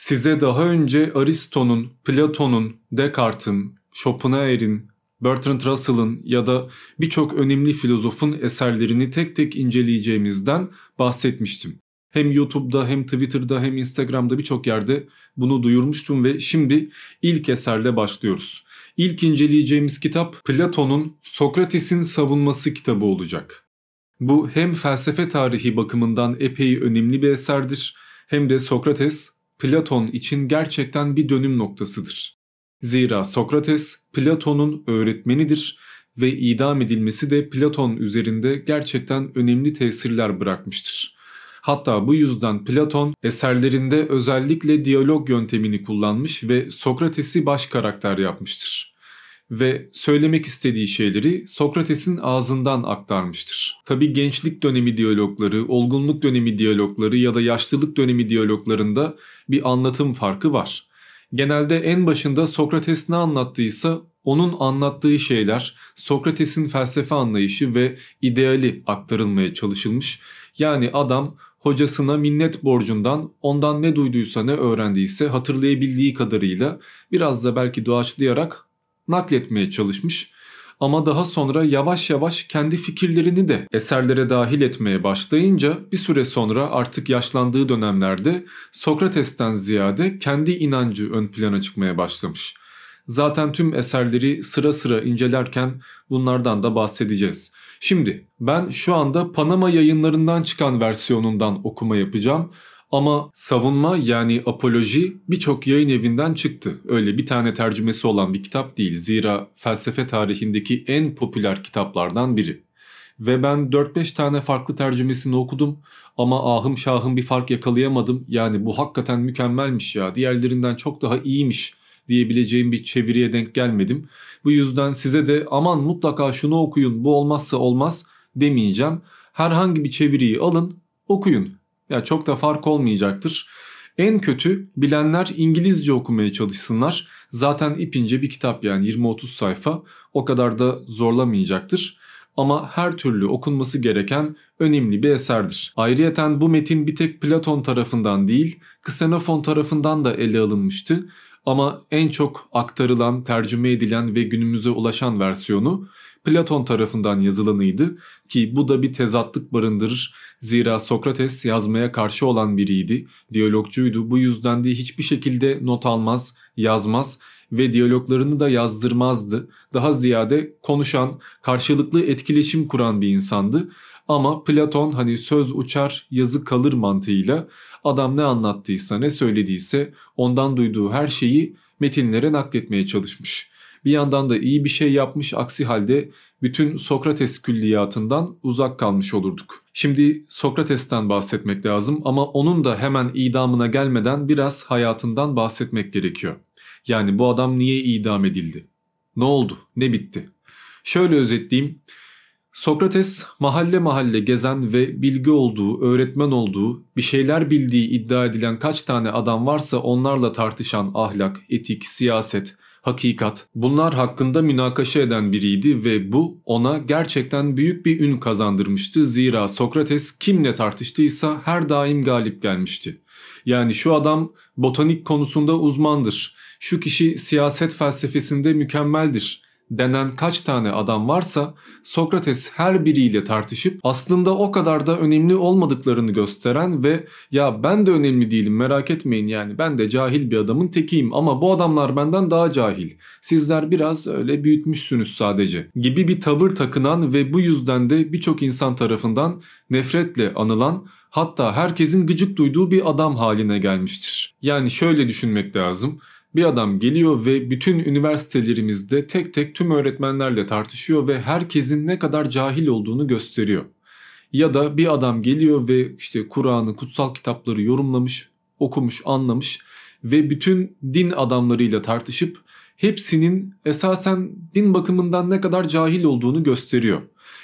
Size daha önce Aristo'nun, Platon'un, Descartes'in, Schopenhauer'in, Bertrand Russell'ın ya da birçok önemli filozofun eserlerini tek tek inceleyeceğimizden bahsetmiştim. Hem YouTube'da hem Twitter'da hem Instagram'da birçok yerde bunu duyurmuştum ve şimdi ilk eserle başlıyoruz. İlk inceleyeceğimiz kitap Platon'un Sokrates'in savunması kitabı olacak. Bu hem felsefe tarihi bakımından epey önemli bir eserdir hem de Sokrates Platon için gerçekten bir dönüm noktasıdır. Zira Sokrates Platon'un öğretmenidir ve idam edilmesi de Platon üzerinde gerçekten önemli tesirler bırakmıştır. Hatta bu yüzden Platon eserlerinde özellikle diyalog yöntemini kullanmış ve Sokrates'i baş karakter yapmıştır ve söylemek istediği şeyleri Sokrates'in ağzından aktarmıştır. Tabi gençlik dönemi diyalogları, olgunluk dönemi diyalogları ya da yaşlılık dönemi diyaloglarında bir anlatım farkı var. Genelde en başında Sokrates ne anlattıysa onun anlattığı şeyler Sokrates'in felsefe anlayışı ve ideali aktarılmaya çalışılmış. Yani adam hocasına minnet borcundan ondan ne duyduysa ne öğrendiyse hatırlayabildiği kadarıyla biraz da belki doğaçlayarak nakletmeye çalışmış ama daha sonra yavaş yavaş kendi fikirlerini de eserlere dahil etmeye başlayınca bir süre sonra artık yaşlandığı dönemlerde Sokrates'ten ziyade kendi inancı ön plana çıkmaya başlamış. Zaten tüm eserleri sıra sıra incelerken bunlardan da bahsedeceğiz. Şimdi ben şu anda Panama yayınlarından çıkan versiyonundan okuma yapacağım ama savunma yani apoloji birçok yayın evinden çıktı. Öyle bir tane tercümesi olan bir kitap değil. Zira felsefe tarihindeki en popüler kitaplardan biri. Ve ben 4-5 tane farklı tercümesini okudum ama ahım şahım bir fark yakalayamadım. Yani bu hakikaten mükemmelmiş ya diğerlerinden çok daha iyiymiş diyebileceğim bir çeviriye denk gelmedim. Bu yüzden size de aman mutlaka şunu okuyun bu olmazsa olmaz demeyeceğim. Herhangi bir çeviriyi alın okuyun ya çok da fark olmayacaktır. En kötü bilenler İngilizce okumaya çalışsınlar. Zaten ipince bir kitap yani 20-30 sayfa o kadar da zorlamayacaktır. Ama her türlü okunması gereken önemli bir eserdir. Ayrıyeten bu metin bir tek Platon tarafından değil, Ksenofon tarafından da ele alınmıştı. Ama en çok aktarılan, tercüme edilen ve günümüze ulaşan versiyonu Platon tarafından yazılanıydı ki bu da bir tezatlık barındırır. Zira Sokrates yazmaya karşı olan biriydi, diyalogcuydu. Bu yüzden de hiçbir şekilde not almaz, yazmaz ve diyaloglarını da yazdırmazdı. Daha ziyade konuşan, karşılıklı etkileşim kuran bir insandı. Ama Platon hani söz uçar yazı kalır mantığıyla adam ne anlattıysa ne söylediyse ondan duyduğu her şeyi metinlere nakletmeye çalışmış bir yandan da iyi bir şey yapmış aksi halde bütün Sokrates külliyatından uzak kalmış olurduk. Şimdi Sokrates'ten bahsetmek lazım ama onun da hemen idamına gelmeden biraz hayatından bahsetmek gerekiyor. Yani bu adam niye idam edildi? Ne oldu? Ne bitti? Şöyle özetleyeyim. Sokrates mahalle mahalle gezen ve bilgi olduğu, öğretmen olduğu, bir şeyler bildiği iddia edilen kaç tane adam varsa onlarla tartışan ahlak, etik, siyaset, hakikat bunlar hakkında münakaşa eden biriydi ve bu ona gerçekten büyük bir ün kazandırmıştı zira Sokrates kimle tartıştıysa her daim galip gelmişti. Yani şu adam botanik konusunda uzmandır, şu kişi siyaset felsefesinde mükemmeldir denen kaç tane adam varsa Sokrates her biriyle tartışıp aslında o kadar da önemli olmadıklarını gösteren ve ya ben de önemli değilim merak etmeyin yani ben de cahil bir adamın tekiyim ama bu adamlar benden daha cahil. Sizler biraz öyle büyütmüşsünüz sadece gibi bir tavır takınan ve bu yüzden de birçok insan tarafından nefretle anılan hatta herkesin gıcık duyduğu bir adam haline gelmiştir. Yani şöyle düşünmek lazım bir adam geliyor ve bütün üniversitelerimizde tek tek tüm öğretmenlerle tartışıyor ve herkesin ne kadar cahil olduğunu gösteriyor. Ya da bir adam geliyor ve işte Kur'an'ı, kutsal kitapları yorumlamış, okumuş, anlamış ve bütün din adamlarıyla tartışıp hepsinin esasen din bakımından ne kadar cahil olduğunu gösteriyor.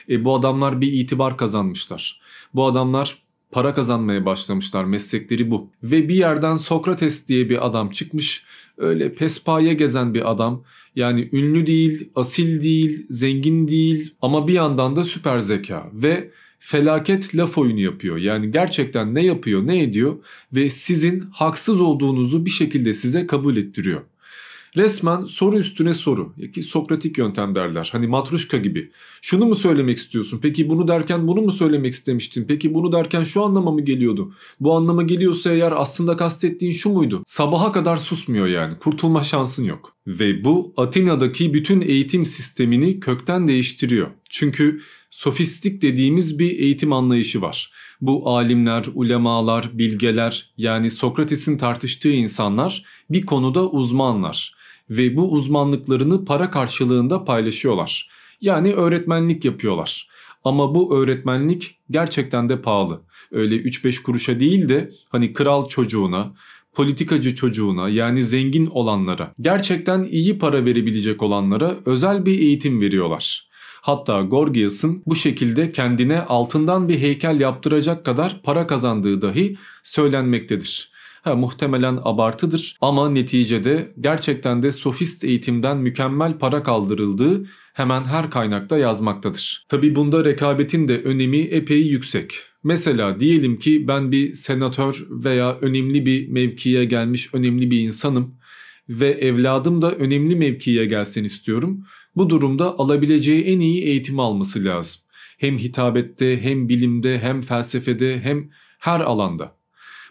E bu adamlar bir itibar kazanmışlar. Bu adamlar para kazanmaya başlamışlar. Meslekleri bu. Ve bir yerden Sokrates diye bir adam çıkmış öyle pespaya gezen bir adam. Yani ünlü değil, asil değil, zengin değil ama bir yandan da süper zeka ve felaket laf oyunu yapıyor. Yani gerçekten ne yapıyor, ne ediyor ve sizin haksız olduğunuzu bir şekilde size kabul ettiriyor. Resmen soru üstüne soru. Ki Sokratik yöntem derler. Hani matruşka gibi. Şunu mu söylemek istiyorsun? Peki bunu derken bunu mu söylemek istemiştin? Peki bunu derken şu anlama mı geliyordu? Bu anlama geliyorsa eğer aslında kastettiğin şu muydu? Sabaha kadar susmuyor yani. Kurtulma şansın yok. Ve bu Atina'daki bütün eğitim sistemini kökten değiştiriyor. Çünkü sofistik dediğimiz bir eğitim anlayışı var. Bu alimler, ulemalar, bilgeler yani Sokrates'in tartıştığı insanlar bir konuda uzmanlar ve bu uzmanlıklarını para karşılığında paylaşıyorlar. Yani öğretmenlik yapıyorlar. Ama bu öğretmenlik gerçekten de pahalı. Öyle 3-5 kuruşa değil de hani kral çocuğuna, politikacı çocuğuna yani zengin olanlara, gerçekten iyi para verebilecek olanlara özel bir eğitim veriyorlar. Hatta Gorgias'ın bu şekilde kendine altından bir heykel yaptıracak kadar para kazandığı dahi söylenmektedir. Ha, muhtemelen abartıdır ama neticede gerçekten de sofist eğitimden mükemmel para kaldırıldığı hemen her kaynakta yazmaktadır. Tabi bunda rekabetin de önemi epey yüksek. Mesela diyelim ki ben bir senatör veya önemli bir mevkiye gelmiş önemli bir insanım ve evladım da önemli mevkiye gelsin istiyorum. Bu durumda alabileceği en iyi eğitim alması lazım. Hem hitabette, hem bilimde, hem felsefede, hem her alanda.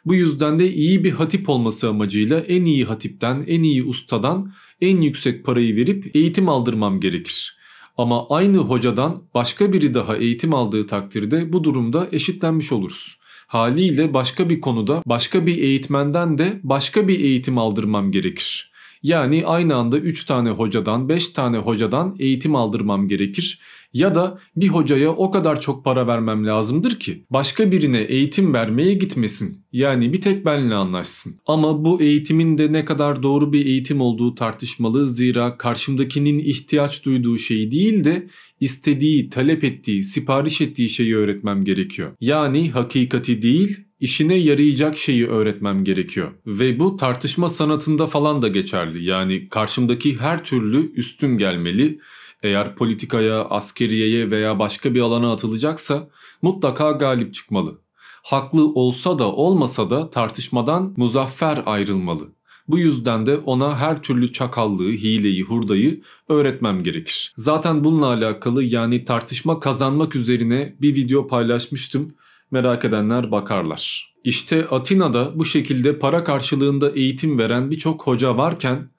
Bu yüzden de iyi bir hatip olması amacıyla en iyi hatipten, en iyi ustadan en yüksek parayı verip eğitim aldırmam gerekir. Ama aynı hocadan başka biri daha eğitim aldığı takdirde bu durumda eşitlenmiş oluruz. Haliyle başka bir konuda başka bir eğitmenden de başka bir eğitim aldırmam gerekir. Yani aynı anda 3 tane hocadan 5 tane hocadan eğitim aldırmam gerekir ya da bir hocaya o kadar çok para vermem lazımdır ki başka birine eğitim vermeye gitmesin. Yani bir tek benle anlaşsın. Ama bu eğitimin de ne kadar doğru bir eğitim olduğu tartışmalı zira karşımdakinin ihtiyaç duyduğu şey değil de istediği, talep ettiği, sipariş ettiği şeyi öğretmem gerekiyor. Yani hakikati değil, işine yarayacak şeyi öğretmem gerekiyor. Ve bu tartışma sanatında falan da geçerli. Yani karşımdaki her türlü üstün gelmeli, eğer politikaya, askeriyeye veya başka bir alana atılacaksa mutlaka galip çıkmalı. Haklı olsa da olmasa da tartışmadan muzaffer ayrılmalı. Bu yüzden de ona her türlü çakallığı, hileyi, hurdayı öğretmem gerekir. Zaten bununla alakalı yani tartışma kazanmak üzerine bir video paylaşmıştım. Merak edenler bakarlar. İşte Atina'da bu şekilde para karşılığında eğitim veren birçok hoca varken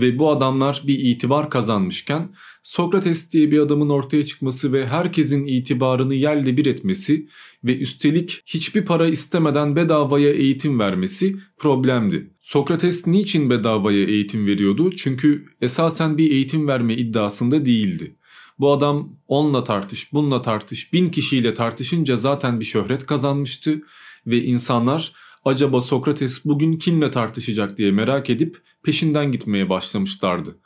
ve bu adamlar bir itibar kazanmışken Sokrates diye bir adamın ortaya çıkması ve herkesin itibarını yerle bir etmesi ve üstelik hiçbir para istemeden bedavaya eğitim vermesi problemdi. Sokrates niçin bedavaya eğitim veriyordu? Çünkü esasen bir eğitim verme iddiasında değildi. Bu adam onunla tartış, bununla tartış, bin kişiyle tartışınca zaten bir şöhret kazanmıştı ve insanlar acaba Sokrates bugün kimle tartışacak diye merak edip peşinden gitmeye başlamışlardı.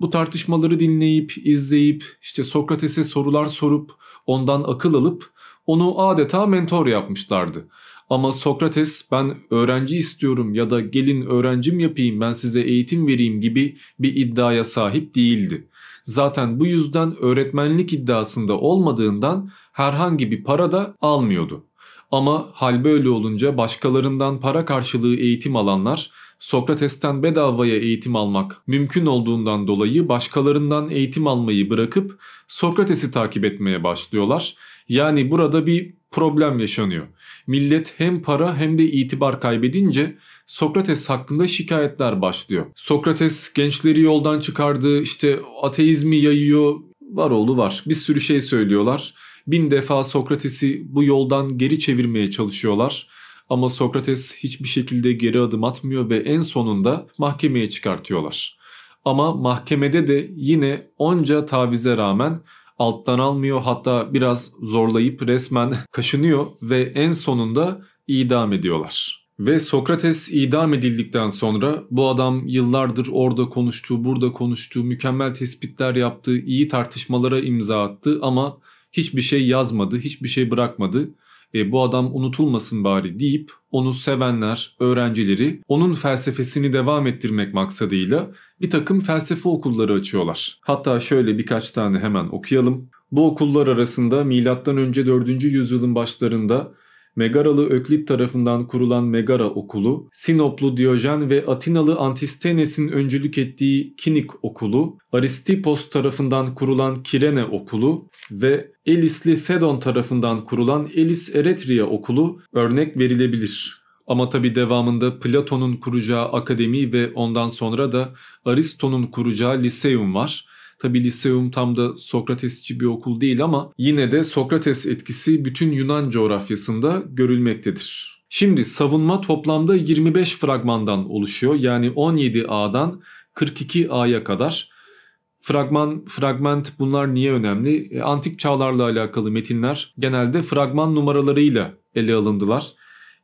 Bu tartışmaları dinleyip, izleyip, işte Sokrates'e sorular sorup, ondan akıl alıp onu adeta mentor yapmışlardı. Ama Sokrates ben öğrenci istiyorum ya da gelin öğrencim yapayım ben size eğitim vereyim gibi bir iddiaya sahip değildi. Zaten bu yüzden öğretmenlik iddiasında olmadığından herhangi bir para da almıyordu. Ama hal böyle olunca başkalarından para karşılığı eğitim alanlar Sokrates'ten bedavaya eğitim almak mümkün olduğundan dolayı başkalarından eğitim almayı bırakıp Sokrates'i takip etmeye başlıyorlar. Yani burada bir problem yaşanıyor. Millet hem para hem de itibar kaybedince Sokrates hakkında şikayetler başlıyor. Sokrates gençleri yoldan çıkardı, işte ateizmi yayıyor, var oğlu var. Bir sürü şey söylüyorlar. Bin defa Sokrates'i bu yoldan geri çevirmeye çalışıyorlar. Ama Sokrates hiçbir şekilde geri adım atmıyor ve en sonunda mahkemeye çıkartıyorlar. Ama mahkemede de yine onca tavize rağmen alttan almıyor hatta biraz zorlayıp resmen kaşınıyor ve en sonunda idam ediyorlar. Ve Sokrates idam edildikten sonra bu adam yıllardır orada konuştuğu, burada konuştuğu, mükemmel tespitler yaptığı, iyi tartışmalara imza attı ama hiçbir şey yazmadı, hiçbir şey bırakmadı. E, bu adam unutulmasın bari deyip onu sevenler, öğrencileri onun felsefesini devam ettirmek maksadıyla bir takım felsefe okulları açıyorlar. Hatta şöyle birkaç tane hemen okuyalım. Bu okullar arasında M.Ö. 4. yüzyılın başlarında Megaralı Öklit tarafından kurulan Megara Okulu, Sinoplu Diyojen ve Atinalı Antistenes'in öncülük ettiği Kinik Okulu, Aristipos tarafından kurulan Kirene Okulu ve Elisli Fedon tarafından kurulan Elis Eretria Okulu örnek verilebilir. Ama tabi devamında Platon'un kuracağı akademi ve ondan sonra da Aristo'nun kuracağı liseum var. Tabi Liseum tam da Sokratesçi bir okul değil ama yine de Sokrates etkisi bütün Yunan coğrafyasında görülmektedir. Şimdi savunma toplamda 25 fragmandan oluşuyor. Yani 17A'dan 42A'ya kadar. Fragman, fragment bunlar niye önemli? E, antik çağlarla alakalı metinler genelde fragman numaralarıyla ele alındılar.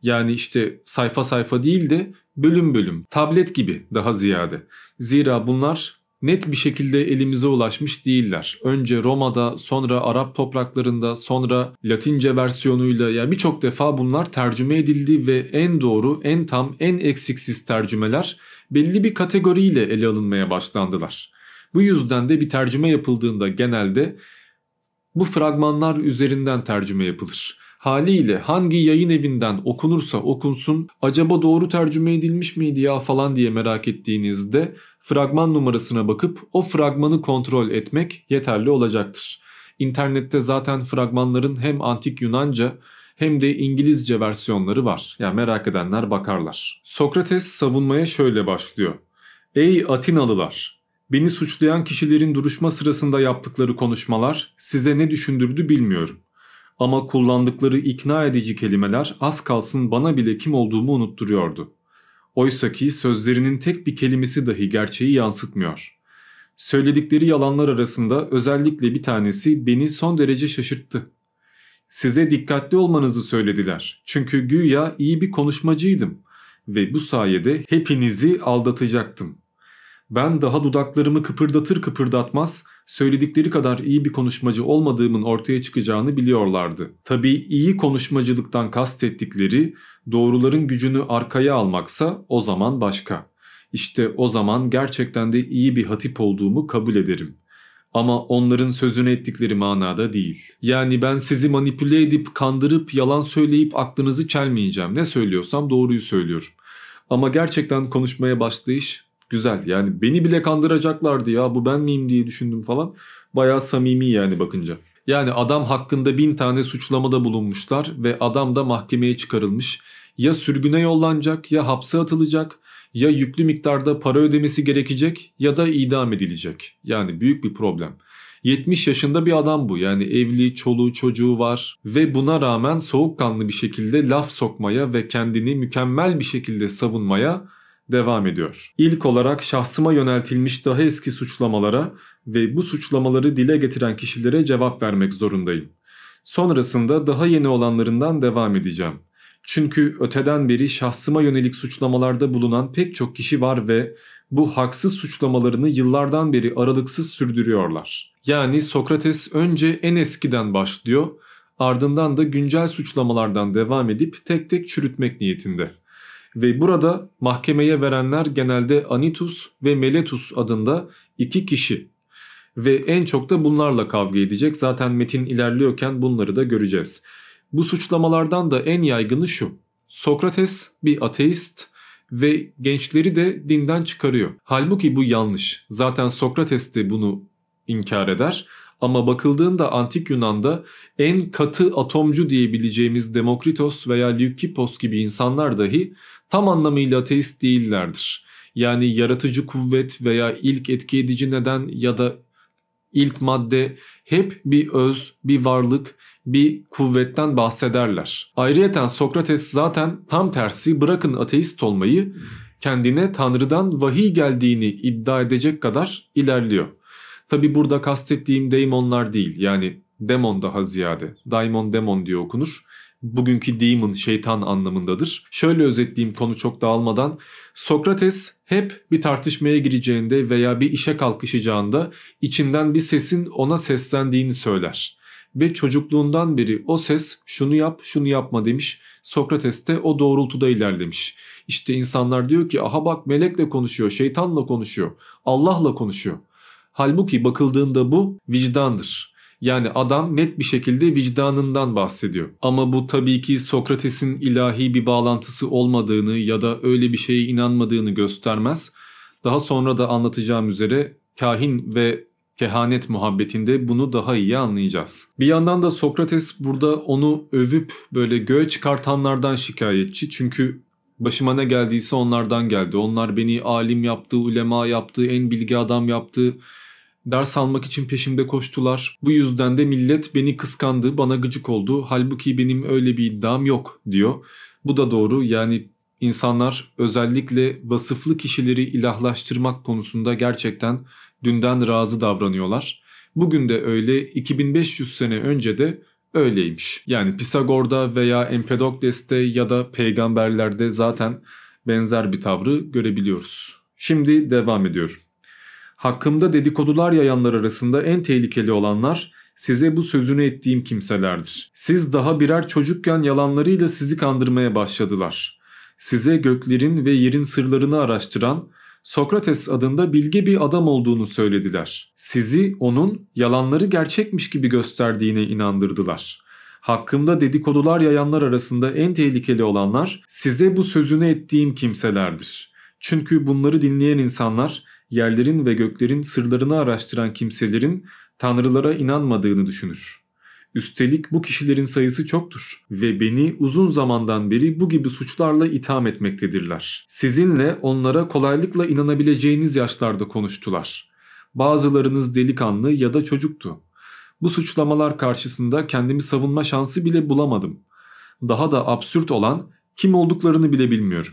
Yani işte sayfa sayfa değil de bölüm bölüm, tablet gibi daha ziyade. Zira bunlar net bir şekilde elimize ulaşmış değiller. Önce Roma'da, sonra Arap topraklarında, sonra Latince versiyonuyla ya birçok defa bunlar tercüme edildi ve en doğru, en tam, en eksiksiz tercümeler belli bir kategoriyle ele alınmaya başlandılar. Bu yüzden de bir tercüme yapıldığında genelde bu fragmanlar üzerinden tercüme yapılır. Haliyle hangi yayın evinden okunursa okunsun acaba doğru tercüme edilmiş miydi ya falan diye merak ettiğinizde fragman numarasına bakıp o fragmanı kontrol etmek yeterli olacaktır. İnternette zaten fragmanların hem antik Yunanca hem de İngilizce versiyonları var. Yani merak edenler bakarlar. Sokrates savunmaya şöyle başlıyor. Ey Atinalılar! Beni suçlayan kişilerin duruşma sırasında yaptıkları konuşmalar size ne düşündürdü bilmiyorum. Ama kullandıkları ikna edici kelimeler az kalsın bana bile kim olduğumu unutturuyordu. Oysaki sözlerinin tek bir kelimesi dahi gerçeği yansıtmıyor. Söyledikleri yalanlar arasında özellikle bir tanesi beni son derece şaşırttı. Size dikkatli olmanızı söylediler. Çünkü güya iyi bir konuşmacıydım ve bu sayede hepinizi aldatacaktım. Ben daha dudaklarımı kıpırdatır kıpırdatmaz söyledikleri kadar iyi bir konuşmacı olmadığımın ortaya çıkacağını biliyorlardı. Tabii iyi konuşmacılıktan kastettikleri doğruların gücünü arkaya almaksa o zaman başka. İşte o zaman gerçekten de iyi bir hatip olduğumu kabul ederim. Ama onların sözünü ettikleri manada değil. Yani ben sizi manipüle edip, kandırıp, yalan söyleyip aklınızı çelmeyeceğim. Ne söylüyorsam doğruyu söylüyorum. Ama gerçekten konuşmaya başlayış güzel. Yani beni bile kandıracaklardı ya bu ben miyim diye düşündüm falan. Bayağı samimi yani bakınca. Yani adam hakkında bin tane suçlamada bulunmuşlar ve adam da mahkemeye çıkarılmış. Ya sürgüne yollanacak ya hapse atılacak ya yüklü miktarda para ödemesi gerekecek ya da idam edilecek. Yani büyük bir problem. 70 yaşında bir adam bu yani evli, çoluğu, çocuğu var ve buna rağmen soğukkanlı bir şekilde laf sokmaya ve kendini mükemmel bir şekilde savunmaya devam ediyor. İlk olarak şahsıma yöneltilmiş daha eski suçlamalara ve bu suçlamaları dile getiren kişilere cevap vermek zorundayım. Sonrasında daha yeni olanlarından devam edeceğim. Çünkü öteden beri şahsıma yönelik suçlamalarda bulunan pek çok kişi var ve bu haksız suçlamalarını yıllardan beri aralıksız sürdürüyorlar. Yani Sokrates önce en eskiden başlıyor, ardından da güncel suçlamalardan devam edip tek tek çürütmek niyetinde. Ve burada mahkemeye verenler genelde Anitus ve Meletus adında iki kişi. Ve en çok da bunlarla kavga edecek. Zaten metin ilerliyorken bunları da göreceğiz. Bu suçlamalardan da en yaygını şu. Sokrates bir ateist ve gençleri de dinden çıkarıyor. Halbuki bu yanlış. Zaten Sokrates de bunu inkar eder. Ama bakıldığında antik Yunan'da en katı atomcu diyebileceğimiz Demokritos veya Lyukipos gibi insanlar dahi tam anlamıyla ateist değillerdir. Yani yaratıcı kuvvet veya ilk etki edici neden ya da ilk madde hep bir öz, bir varlık, bir kuvvetten bahsederler. Ayrıyeten Sokrates zaten tam tersi bırakın ateist olmayı kendine Tanrı'dan vahiy geldiğini iddia edecek kadar ilerliyor. Tabi burada kastettiğim daimonlar değil yani demon daha ziyade. Daimon demon diye okunur bugünkü demon şeytan anlamındadır. Şöyle özetleyeyim konu çok dağılmadan. Sokrates hep bir tartışmaya gireceğinde veya bir işe kalkışacağında içinden bir sesin ona seslendiğini söyler. Ve çocukluğundan beri o ses şunu yap şunu yapma demiş. Sokrates de o doğrultuda ilerlemiş. İşte insanlar diyor ki aha bak melekle konuşuyor, şeytanla konuşuyor, Allah'la konuşuyor. Halbuki bakıldığında bu vicdandır. Yani adam net bir şekilde vicdanından bahsediyor. Ama bu tabii ki Sokrates'in ilahi bir bağlantısı olmadığını ya da öyle bir şeye inanmadığını göstermez. Daha sonra da anlatacağım üzere kahin ve kehanet muhabbetinde bunu daha iyi anlayacağız. Bir yandan da Sokrates burada onu övüp böyle göğe çıkartanlardan şikayetçi. Çünkü başıma ne geldiyse onlardan geldi. Onlar beni alim yaptı, ulema yaptı, en bilgi adam yaptı Ders almak için peşimde koştular. Bu yüzden de millet beni kıskandı, bana gıcık oldu. Halbuki benim öyle bir iddiam yok diyor. Bu da doğru. Yani insanlar özellikle vasıflı kişileri ilahlaştırmak konusunda gerçekten dünden razı davranıyorlar. Bugün de öyle 2500 sene önce de öyleymiş. Yani Pisagor'da veya Empedokles'te ya da peygamberlerde zaten benzer bir tavrı görebiliyoruz. Şimdi devam ediyorum. Hakkımda dedikodular yayanlar arasında en tehlikeli olanlar size bu sözünü ettiğim kimselerdir. Siz daha birer çocukken yalanlarıyla sizi kandırmaya başladılar. Size göklerin ve yerin sırlarını araştıran Sokrates adında bilge bir adam olduğunu söylediler. Sizi onun yalanları gerçekmiş gibi gösterdiğine inandırdılar. Hakkımda dedikodular yayanlar arasında en tehlikeli olanlar size bu sözünü ettiğim kimselerdir. Çünkü bunları dinleyen insanlar yerlerin ve göklerin sırlarını araştıran kimselerin tanrılara inanmadığını düşünür. Üstelik bu kişilerin sayısı çoktur ve beni uzun zamandan beri bu gibi suçlarla itham etmektedirler. Sizinle onlara kolaylıkla inanabileceğiniz yaşlarda konuştular. Bazılarınız delikanlı ya da çocuktu. Bu suçlamalar karşısında kendimi savunma şansı bile bulamadım. Daha da absürt olan kim olduklarını bile bilmiyorum.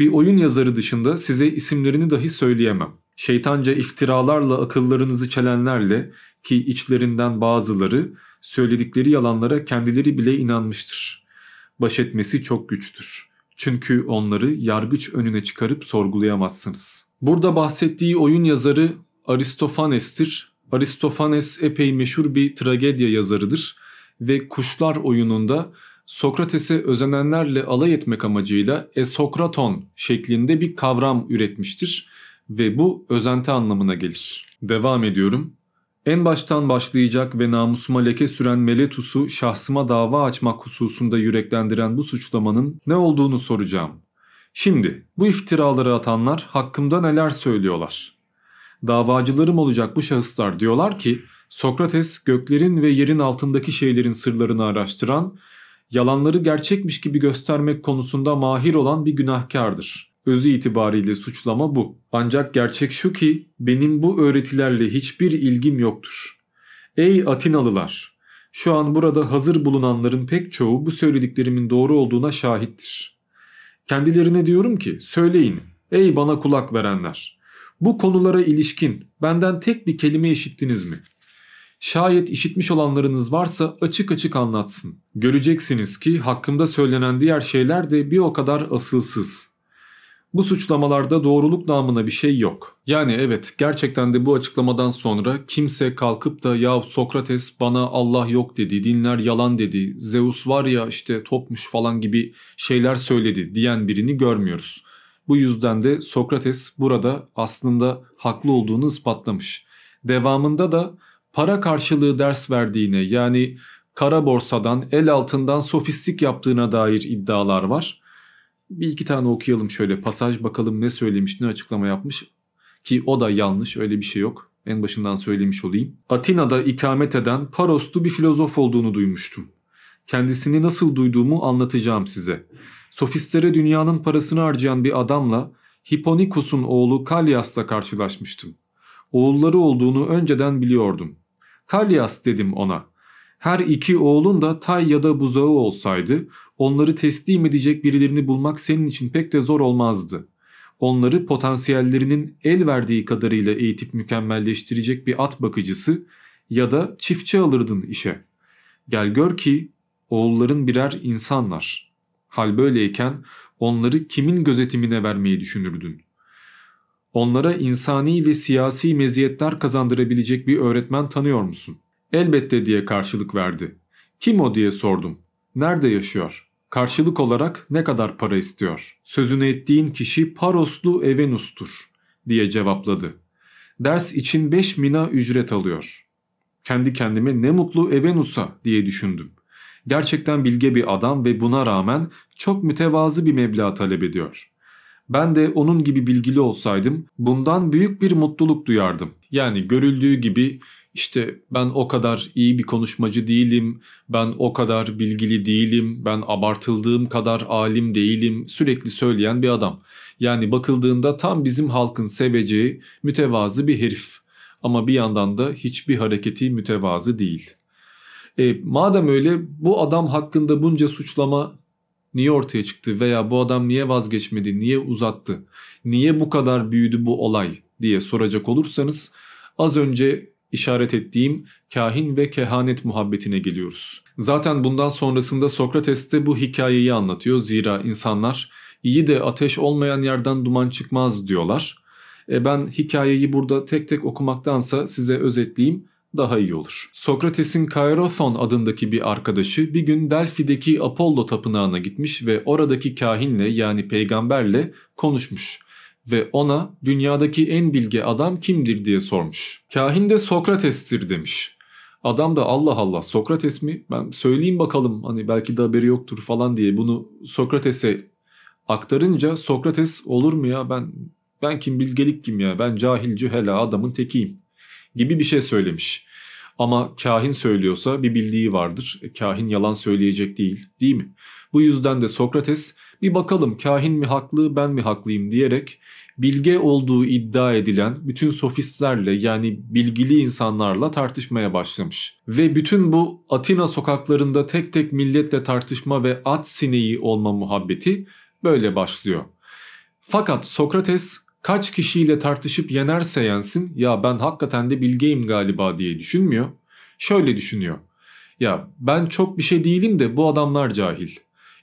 Bir oyun yazarı dışında size isimlerini dahi söyleyemem. Şeytanca iftiralarla akıllarınızı çelenlerle ki içlerinden bazıları söyledikleri yalanlara kendileri bile inanmıştır. Baş etmesi çok güçtür. Çünkü onları yargıç önüne çıkarıp sorgulayamazsınız. Burada bahsettiği oyun yazarı Aristofanes'tir. Aristofanes epey meşhur bir tragedya yazarıdır ve Kuşlar oyununda Sokrates'i özenenlerle alay etmek amacıyla esokraton şeklinde bir kavram üretmiştir ve bu özenti anlamına gelir. Devam ediyorum. En baştan başlayacak ve namusuma leke süren Meletus'u şahsıma dava açmak hususunda yüreklendiren bu suçlamanın ne olduğunu soracağım. Şimdi bu iftiraları atanlar hakkımda neler söylüyorlar? Davacılarım olacak bu şahıslar diyorlar ki Sokrates göklerin ve yerin altındaki şeylerin sırlarını araştıran yalanları gerçekmiş gibi göstermek konusunda mahir olan bir günahkardır. Özü itibariyle suçlama bu. Ancak gerçek şu ki benim bu öğretilerle hiçbir ilgim yoktur. Ey Atinalılar! Şu an burada hazır bulunanların pek çoğu bu söylediklerimin doğru olduğuna şahittir. Kendilerine diyorum ki söyleyin ey bana kulak verenler. Bu konulara ilişkin benden tek bir kelime işittiniz mi? Şayet işitmiş olanlarınız varsa açık açık anlatsın. Göreceksiniz ki hakkımda söylenen diğer şeyler de bir o kadar asılsız. Bu suçlamalarda doğruluk namına bir şey yok. Yani evet gerçekten de bu açıklamadan sonra kimse kalkıp da ya Sokrates bana Allah yok dedi, dinler yalan dedi, Zeus var ya işte topmuş falan gibi şeyler söyledi diyen birini görmüyoruz. Bu yüzden de Sokrates burada aslında haklı olduğunu ispatlamış. Devamında da para karşılığı ders verdiğine yani kara borsadan, el altından sofistik yaptığına dair iddialar var. Bir iki tane okuyalım şöyle pasaj bakalım ne söylemiş, ne açıklama yapmış ki o da yanlış öyle bir şey yok. En başından söylemiş olayım. Atina'da ikamet eden Paroslu bir filozof olduğunu duymuştum. Kendisini nasıl duyduğumu anlatacağım size. Sofistlere dünyanın parasını harcayan bir adamla Hiponikos'un oğlu Kalyas'la karşılaşmıştım. Oğulları olduğunu önceden biliyordum. Kalyas dedim ona. Her iki oğlun da tay ya da buzağı olsaydı onları teslim edecek birilerini bulmak senin için pek de zor olmazdı. Onları potansiyellerinin el verdiği kadarıyla eğitip mükemmelleştirecek bir at bakıcısı ya da çiftçi alırdın işe. Gel gör ki oğulların birer insanlar. Hal böyleyken onları kimin gözetimine vermeyi düşünürdün?'' Onlara insani ve siyasi meziyetler kazandırabilecek bir öğretmen tanıyor musun? Elbette diye karşılık verdi. Kim o diye sordum. Nerede yaşıyor? Karşılık olarak ne kadar para istiyor? Sözünü ettiğin kişi Paroslu Evenus'tur diye cevapladı. Ders için 5 mina ücret alıyor. Kendi kendime ne mutlu Evenus'a diye düşündüm. Gerçekten bilge bir adam ve buna rağmen çok mütevazı bir meblağ talep ediyor. Ben de onun gibi bilgili olsaydım bundan büyük bir mutluluk duyardım. Yani görüldüğü gibi işte ben o kadar iyi bir konuşmacı değilim, ben o kadar bilgili değilim, ben abartıldığım kadar alim değilim sürekli söyleyen bir adam. Yani bakıldığında tam bizim halkın seveceği mütevazı bir herif ama bir yandan da hiçbir hareketi mütevazı değil. E, madem öyle bu adam hakkında bunca suçlama niye ortaya çıktı veya bu adam niye vazgeçmedi, niye uzattı, niye bu kadar büyüdü bu olay diye soracak olursanız az önce işaret ettiğim kahin ve kehanet muhabbetine geliyoruz. Zaten bundan sonrasında Sokrates de bu hikayeyi anlatıyor. Zira insanlar iyi de ateş olmayan yerden duman çıkmaz diyorlar. E ben hikayeyi burada tek tek okumaktansa size özetleyeyim daha iyi olur. Sokrates'in Kairothon adındaki bir arkadaşı bir gün Delphi'deki Apollo tapınağına gitmiş ve oradaki kahinle yani peygamberle konuşmuş ve ona dünyadaki en bilge adam kimdir diye sormuş. Kahin de Sokrates'tir demiş. Adam da Allah Allah Sokrates mi? Ben söyleyeyim bakalım hani belki de haberi yoktur falan diye bunu Sokrates'e aktarınca Sokrates olur mu ya ben ben kim bilgelik kim ya ben cahilci hela adamın tekiyim gibi bir şey söylemiş. Ama kahin söylüyorsa bir bildiği vardır. E, kahin yalan söyleyecek değil, değil mi? Bu yüzden de Sokrates bir bakalım kahin mi haklı, ben mi haklıyım diyerek bilge olduğu iddia edilen bütün sofistlerle yani bilgili insanlarla tartışmaya başlamış. Ve bütün bu Atina sokaklarında tek tek milletle tartışma ve at sineği olma muhabbeti böyle başlıyor. Fakat Sokrates kaç kişiyle tartışıp yenerse yensin ya ben hakikaten de bilgeyim galiba diye düşünmüyor. Şöyle düşünüyor. Ya ben çok bir şey değilim de bu adamlar cahil.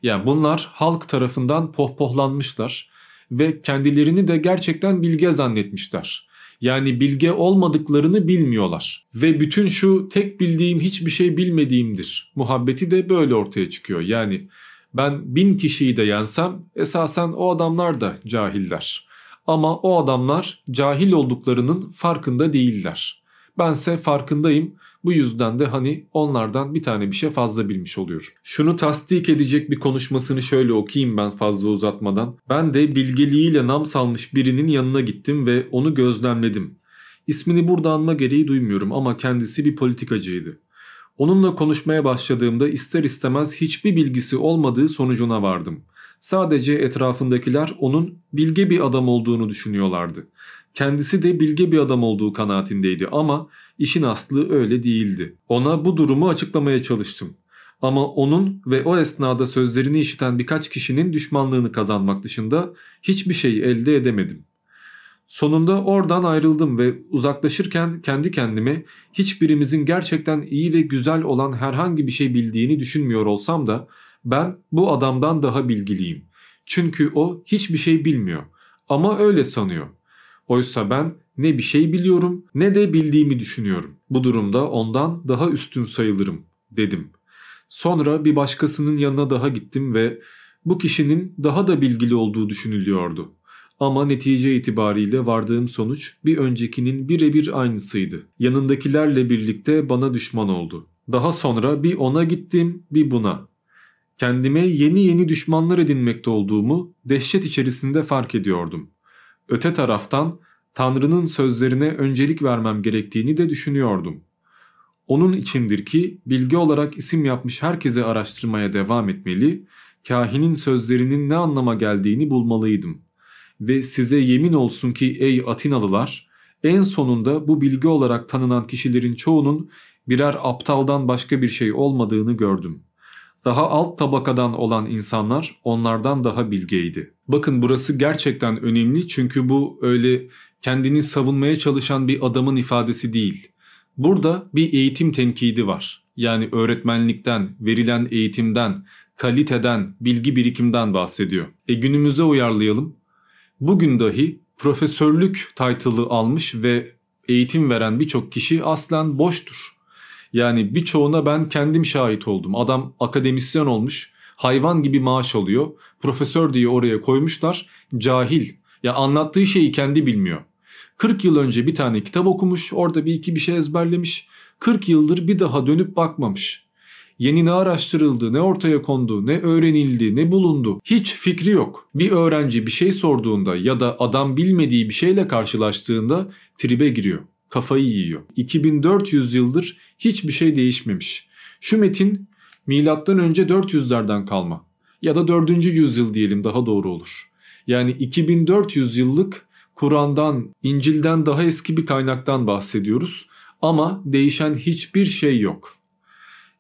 Yani bunlar halk tarafından pohpohlanmışlar ve kendilerini de gerçekten bilge zannetmişler. Yani bilge olmadıklarını bilmiyorlar. Ve bütün şu tek bildiğim hiçbir şey bilmediğimdir muhabbeti de böyle ortaya çıkıyor. Yani ben bin kişiyi de yensem esasen o adamlar da cahiller ama o adamlar cahil olduklarının farkında değiller. Bense farkındayım. Bu yüzden de hani onlardan bir tane bir şey fazla bilmiş oluyorum. Şunu tasdik edecek bir konuşmasını şöyle okuyayım ben fazla uzatmadan. Ben de bilgeliğiyle nam salmış birinin yanına gittim ve onu gözlemledim. İsmini burada anma gereği duymuyorum ama kendisi bir politikacıydı. Onunla konuşmaya başladığımda ister istemez hiçbir bilgisi olmadığı sonucuna vardım.'' Sadece etrafındakiler onun bilge bir adam olduğunu düşünüyorlardı. Kendisi de bilge bir adam olduğu kanaatindeydi ama işin aslı öyle değildi. Ona bu durumu açıklamaya çalıştım. Ama onun ve o esnada sözlerini işiten birkaç kişinin düşmanlığını kazanmak dışında hiçbir şey elde edemedim. Sonunda oradan ayrıldım ve uzaklaşırken kendi kendime hiçbirimizin gerçekten iyi ve güzel olan herhangi bir şey bildiğini düşünmüyor olsam da ben bu adamdan daha bilgiliyim. Çünkü o hiçbir şey bilmiyor ama öyle sanıyor. Oysa ben ne bir şey biliyorum ne de bildiğimi düşünüyorum. Bu durumda ondan daha üstün sayılırım dedim. Sonra bir başkasının yanına daha gittim ve bu kişinin daha da bilgili olduğu düşünülüyordu. Ama netice itibariyle vardığım sonuç bir öncekinin birebir aynısıydı. Yanındakilerle birlikte bana düşman oldu. Daha sonra bir ona gittim, bir buna kendime yeni yeni düşmanlar edinmekte olduğumu dehşet içerisinde fark ediyordum. Öte taraftan Tanrı'nın sözlerine öncelik vermem gerektiğini de düşünüyordum. Onun içindir ki bilgi olarak isim yapmış herkese araştırmaya devam etmeli, kahinin sözlerinin ne anlama geldiğini bulmalıydım. Ve size yemin olsun ki ey Atinalılar, en sonunda bu bilgi olarak tanınan kişilerin çoğunun birer aptaldan başka bir şey olmadığını gördüm.'' Daha alt tabakadan olan insanlar onlardan daha bilgeydi. Bakın burası gerçekten önemli çünkü bu öyle kendini savunmaya çalışan bir adamın ifadesi değil. Burada bir eğitim tenkidi var. Yani öğretmenlikten, verilen eğitimden, kaliteden, bilgi birikimden bahsediyor. E günümüze uyarlayalım. Bugün dahi profesörlük title'ı almış ve eğitim veren birçok kişi aslen boştur. Yani birçoğuna ben kendim şahit oldum. Adam akademisyen olmuş, hayvan gibi maaş alıyor. Profesör diye oraya koymuşlar. Cahil. Ya anlattığı şeyi kendi bilmiyor. 40 yıl önce bir tane kitap okumuş, orada bir iki bir şey ezberlemiş. 40 yıldır bir daha dönüp bakmamış. Yeni ne araştırıldı, ne ortaya kondu, ne öğrenildi, ne bulundu hiç fikri yok. Bir öğrenci bir şey sorduğunda ya da adam bilmediği bir şeyle karşılaştığında tribe giriyor. Kafayı yiyor. 2400 yıldır hiçbir şey değişmemiş. Şu metin milattan önce 400'lerden kalma ya da 4. yüzyıl diyelim daha doğru olur. Yani 2400 yıllık Kur'an'dan, İncil'den daha eski bir kaynaktan bahsediyoruz ama değişen hiçbir şey yok.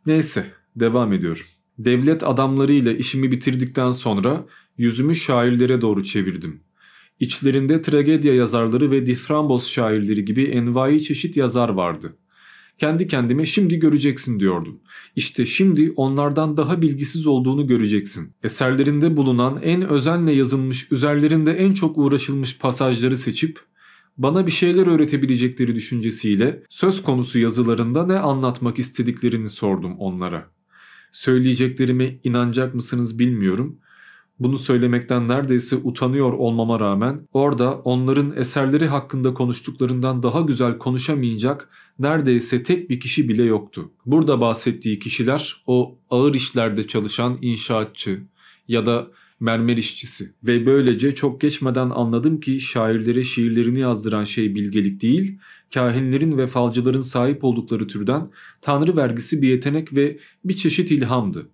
Neyse, devam ediyorum. Devlet adamlarıyla işimi bitirdikten sonra yüzümü şairlere doğru çevirdim. İçlerinde tragedya yazarları ve diframbos şairleri gibi envai çeşit yazar vardı. Kendi kendime şimdi göreceksin diyordum. İşte şimdi onlardan daha bilgisiz olduğunu göreceksin. Eserlerinde bulunan en özenle yazılmış, üzerlerinde en çok uğraşılmış pasajları seçip bana bir şeyler öğretebilecekleri düşüncesiyle söz konusu yazılarında ne anlatmak istediklerini sordum onlara. Söyleyeceklerimi inanacak mısınız bilmiyorum. Bunu söylemekten neredeyse utanıyor olmama rağmen orada onların eserleri hakkında konuştuklarından daha güzel konuşamayacak neredeyse tek bir kişi bile yoktu. Burada bahsettiği kişiler o ağır işlerde çalışan inşaatçı ya da mermer işçisi. Ve böylece çok geçmeden anladım ki şairlere şiirlerini yazdıran şey bilgelik değil, kahinlerin ve falcıların sahip oldukları türden tanrı vergisi bir yetenek ve bir çeşit ilhamdı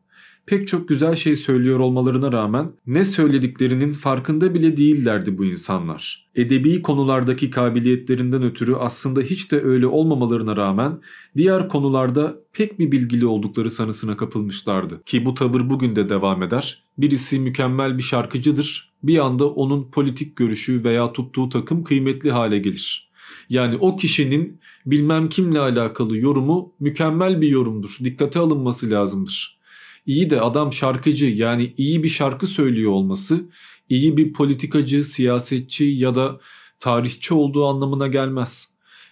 pek çok güzel şey söylüyor olmalarına rağmen ne söylediklerinin farkında bile değillerdi bu insanlar. Edebi konulardaki kabiliyetlerinden ötürü aslında hiç de öyle olmamalarına rağmen diğer konularda pek bir bilgili oldukları sanısına kapılmışlardı. Ki bu tavır bugün de devam eder. Birisi mükemmel bir şarkıcıdır, bir anda onun politik görüşü veya tuttuğu takım kıymetli hale gelir. Yani o kişinin bilmem kimle alakalı yorumu mükemmel bir yorumdur. Dikkate alınması lazımdır. İyi de adam şarkıcı yani iyi bir şarkı söylüyor olması iyi bir politikacı, siyasetçi ya da tarihçi olduğu anlamına gelmez.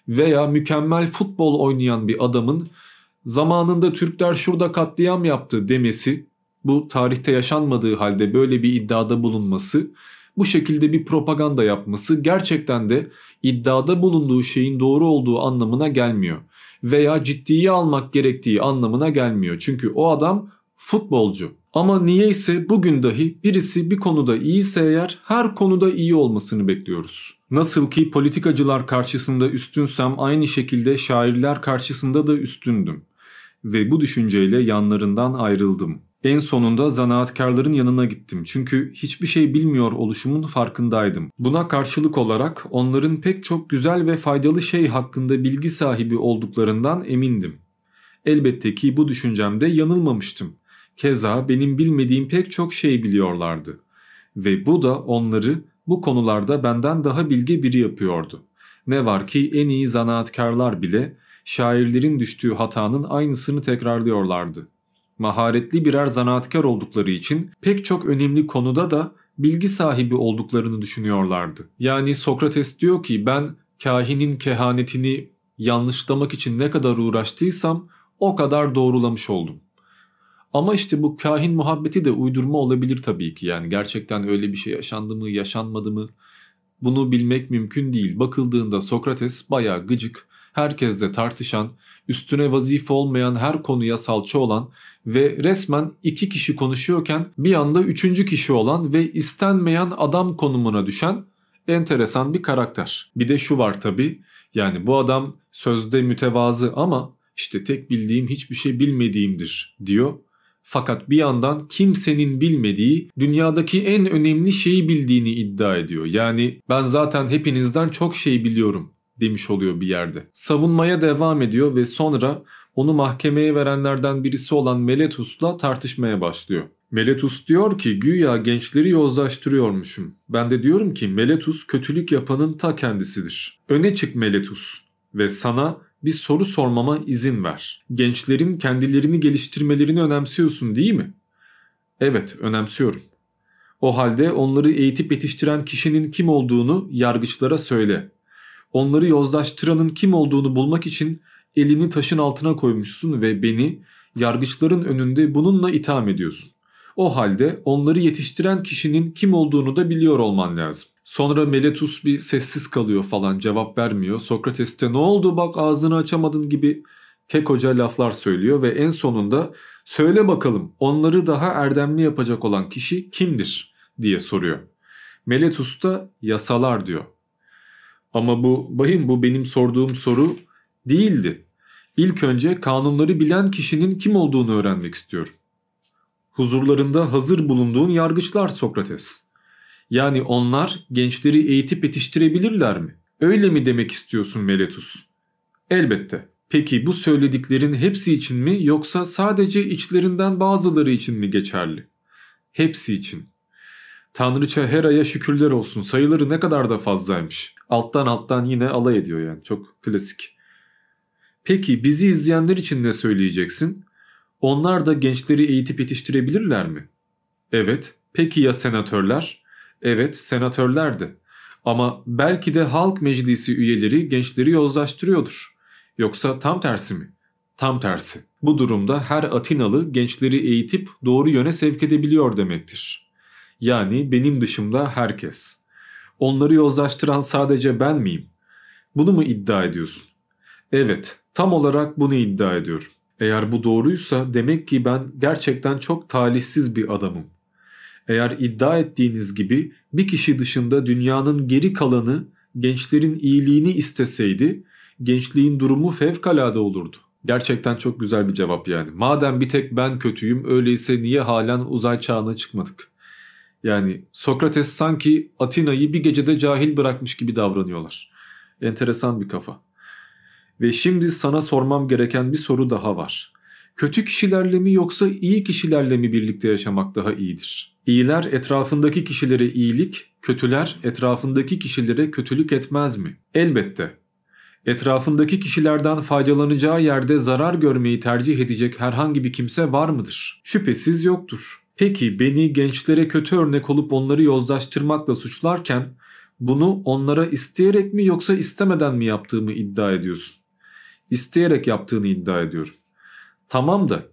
Veya mükemmel futbol oynayan bir adamın zamanında Türkler şurada katliam yaptı demesi, bu tarihte yaşanmadığı halde böyle bir iddiada bulunması, bu şekilde bir propaganda yapması gerçekten de iddiada bulunduğu şeyin doğru olduğu anlamına gelmiyor veya ciddiye almak gerektiği anlamına gelmiyor. Çünkü o adam futbolcu. Ama niye ise bugün dahi birisi bir konuda iyiyse eğer her konuda iyi olmasını bekliyoruz. Nasıl ki politikacılar karşısında üstünsem aynı şekilde şairler karşısında da üstündüm. Ve bu düşünceyle yanlarından ayrıldım. En sonunda zanaatkarların yanına gittim çünkü hiçbir şey bilmiyor oluşumun farkındaydım. Buna karşılık olarak onların pek çok güzel ve faydalı şey hakkında bilgi sahibi olduklarından emindim. Elbette ki bu düşüncemde yanılmamıştım. Keza benim bilmediğim pek çok şey biliyorlardı ve bu da onları bu konularda benden daha bilge biri yapıyordu. Ne var ki en iyi zanaatkarlar bile şairlerin düştüğü hatanın aynısını tekrarlıyorlardı. Maharetli birer zanaatkar oldukları için pek çok önemli konuda da bilgi sahibi olduklarını düşünüyorlardı. Yani Sokrates diyor ki ben kahinin kehanetini yanlışlamak için ne kadar uğraştıysam o kadar doğrulamış oldum. Ama işte bu kahin muhabbeti de uydurma olabilir tabii ki. Yani gerçekten öyle bir şey yaşandı mı, yaşanmadı mı? Bunu bilmek mümkün değil. Bakıldığında Sokrates bayağı gıcık, herkesle tartışan, üstüne vazife olmayan her konuya salça olan ve resmen iki kişi konuşuyorken bir anda üçüncü kişi olan ve istenmeyen adam konumuna düşen enteresan bir karakter. Bir de şu var tabi yani bu adam sözde mütevazı ama işte tek bildiğim hiçbir şey bilmediğimdir diyor fakat bir yandan kimsenin bilmediği, dünyadaki en önemli şeyi bildiğini iddia ediyor. Yani ben zaten hepinizden çok şey biliyorum demiş oluyor bir yerde. Savunmaya devam ediyor ve sonra onu mahkemeye verenlerden birisi olan Meletus'la tartışmaya başlıyor. Meletus diyor ki güya gençleri yozlaştırıyormuşum. Ben de diyorum ki Meletus kötülük yapanın ta kendisidir. Öne çık Meletus ve sana bir soru sormama izin ver. Gençlerin kendilerini geliştirmelerini önemsiyorsun değil mi? Evet, önemsiyorum. O halde onları eğitip yetiştiren kişinin kim olduğunu yargıçlara söyle. Onları yozlaştıranın kim olduğunu bulmak için elini taşın altına koymuşsun ve beni yargıçların önünde bununla itham ediyorsun. O halde onları yetiştiren kişinin kim olduğunu da biliyor olman lazım. Sonra Meletus bir sessiz kalıyor falan cevap vermiyor. Sokrates'te ne oldu bak ağzını açamadın gibi kekoca laflar söylüyor ve en sonunda söyle bakalım onları daha erdemli yapacak olan kişi kimdir diye soruyor. Meletus da yasalar diyor. Ama bu bahim bu benim sorduğum soru değildi. İlk önce kanunları bilen kişinin kim olduğunu öğrenmek istiyorum huzurlarında hazır bulunduğun yargıçlar Sokrates. Yani onlar gençleri eğitip yetiştirebilirler mi? Öyle mi demek istiyorsun Meletus? Elbette. Peki bu söylediklerin hepsi için mi yoksa sadece içlerinden bazıları için mi geçerli? Hepsi için. Tanrıça Hera'ya şükürler olsun sayıları ne kadar da fazlaymış. Alttan alttan yine alay ediyor yani çok klasik. Peki bizi izleyenler için ne söyleyeceksin? Onlar da gençleri eğitip yetiştirebilirler mi? Evet. Peki ya senatörler? Evet, senatörlerdi. Ama belki de halk meclisi üyeleri gençleri yozlaştırıyordur. Yoksa tam tersi mi? Tam tersi. Bu durumda her Atinalı gençleri eğitip doğru yöne sevk edebiliyor demektir. Yani benim dışımda herkes. Onları yozlaştıran sadece ben miyim? Bunu mu iddia ediyorsun? Evet, tam olarak bunu iddia ediyorum. Eğer bu doğruysa demek ki ben gerçekten çok talihsiz bir adamım. Eğer iddia ettiğiniz gibi bir kişi dışında dünyanın geri kalanı gençlerin iyiliğini isteseydi gençliğin durumu fevkalade olurdu. Gerçekten çok güzel bir cevap yani. Madem bir tek ben kötüyüm öyleyse niye halen uzay çağına çıkmadık? Yani Sokrates sanki Atina'yı bir gecede cahil bırakmış gibi davranıyorlar. Enteresan bir kafa. Ve şimdi sana sormam gereken bir soru daha var. Kötü kişilerle mi yoksa iyi kişilerle mi birlikte yaşamak daha iyidir? İyiler etrafındaki kişilere iyilik, kötüler etrafındaki kişilere kötülük etmez mi? Elbette. Etrafındaki kişilerden faydalanacağı yerde zarar görmeyi tercih edecek herhangi bir kimse var mıdır? Şüphesiz yoktur. Peki beni gençlere kötü örnek olup onları yozlaştırmakla suçlarken bunu onlara isteyerek mi yoksa istemeden mi yaptığımı iddia ediyorsun? isteyerek yaptığını iddia ediyorum. Tamam da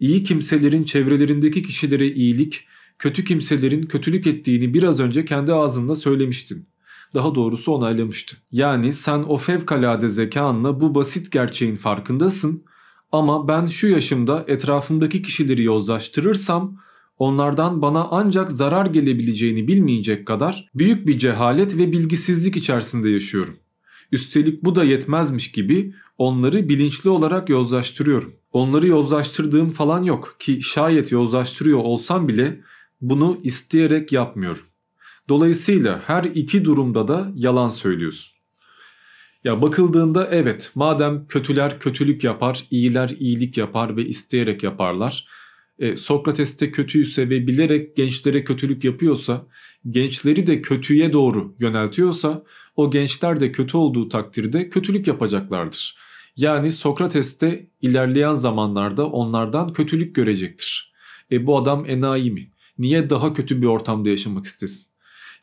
iyi kimselerin çevrelerindeki kişilere iyilik, kötü kimselerin kötülük ettiğini biraz önce kendi ağzında söylemiştin. Daha doğrusu onaylamıştı. Yani sen o fevkalade zekanla bu basit gerçeğin farkındasın ama ben şu yaşımda etrafımdaki kişileri yozlaştırırsam onlardan bana ancak zarar gelebileceğini bilmeyecek kadar büyük bir cehalet ve bilgisizlik içerisinde yaşıyorum. Üstelik bu da yetmezmiş gibi Onları bilinçli olarak yozlaştırıyorum. Onları yozlaştırdığım falan yok ki şayet yozlaştırıyor olsam bile bunu isteyerek yapmıyorum. Dolayısıyla her iki durumda da yalan söylüyorsun. Ya bakıldığında evet madem kötüler kötülük yapar, iyiler iyilik yapar ve isteyerek yaparlar. E, Sokrates de kötüyse ve bilerek gençlere kötülük yapıyorsa, gençleri de kötüye doğru yöneltiyorsa o gençler de kötü olduğu takdirde kötülük yapacaklardır. Yani Sokrates de ilerleyen zamanlarda onlardan kötülük görecektir. E bu adam enayi mi? Niye daha kötü bir ortamda yaşamak istesin?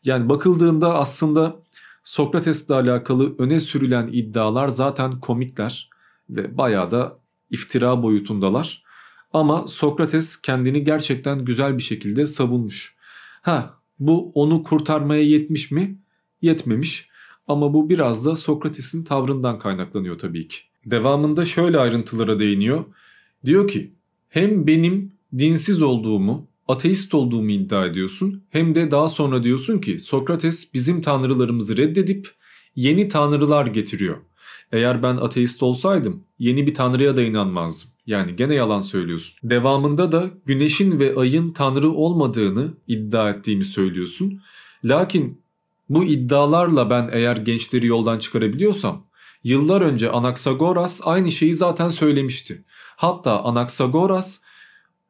Yani bakıldığında aslında Sokrates'le alakalı öne sürülen iddialar zaten komikler ve bayağı da iftira boyutundalar. Ama Sokrates kendini gerçekten güzel bir şekilde savunmuş. Ha bu onu kurtarmaya yetmiş mi? Yetmemiş. Ama bu biraz da Sokrates'in tavrından kaynaklanıyor tabii ki. Devamında şöyle ayrıntılara değiniyor. Diyor ki hem benim dinsiz olduğumu, ateist olduğumu iddia ediyorsun hem de daha sonra diyorsun ki Sokrates bizim tanrılarımızı reddedip yeni tanrılar getiriyor. Eğer ben ateist olsaydım yeni bir tanrıya da inanmazdım. Yani gene yalan söylüyorsun. Devamında da güneşin ve ayın tanrı olmadığını iddia ettiğimi söylüyorsun. Lakin bu iddialarla ben eğer gençleri yoldan çıkarabiliyorsam Yıllar önce Anaksagoras aynı şeyi zaten söylemişti. Hatta Anaksagoras